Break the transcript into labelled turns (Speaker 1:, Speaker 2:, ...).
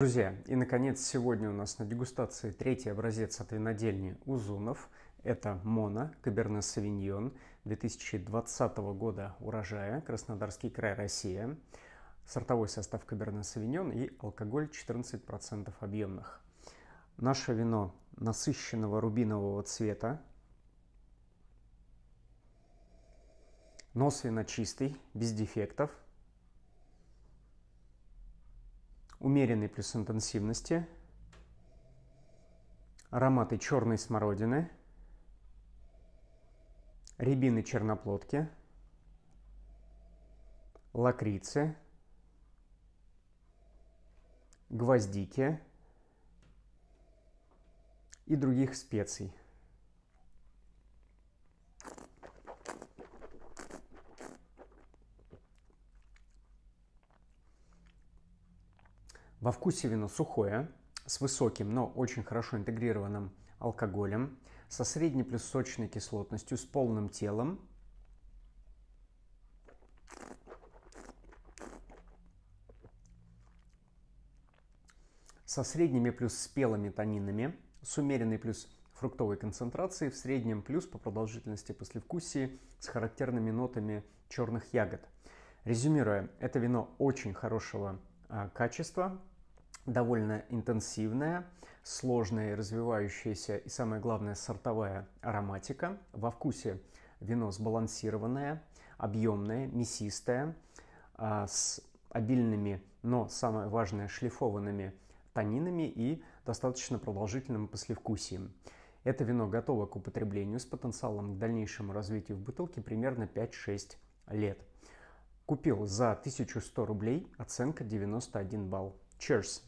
Speaker 1: Друзья, и наконец сегодня у нас на дегустации третий образец от винодельни Узунов. Это Мона Каберне Савиньон 2020 года урожая, Краснодарский край, Россия. Сортовой состав Каберне Савиньон и алкоголь 14% объемных. Наше вино насыщенного рубинового цвета. Нос вина чистый, без дефектов – умеренный плюс интенсивности, ароматы черной смородины, рябины черноплодки, лакрицы, гвоздики и других специй. Во вкусе вино сухое, с высоким, но очень хорошо интегрированным алкоголем, со средней плюс сочной кислотностью, с полным телом. Со средними плюс спелыми танинами, с умеренной плюс фруктовой концентрацией, в среднем плюс по продолжительности послевкусии с характерными нотами черных ягод. Резюмируя, это вино очень хорошего а, качества, довольно интенсивная, сложная, развивающаяся и, самое главное, сортовая ароматика. Во вкусе вино сбалансированное, объемное, мясистое, а, с обильными, но самое важное, шлифованными танинами и достаточно продолжительным послевкусием. Это вино готово к употреблению с потенциалом к дальнейшему развитию в бутылке примерно 5-6 лет. Купил за 1100 рублей, оценка 91 балл. Cheers!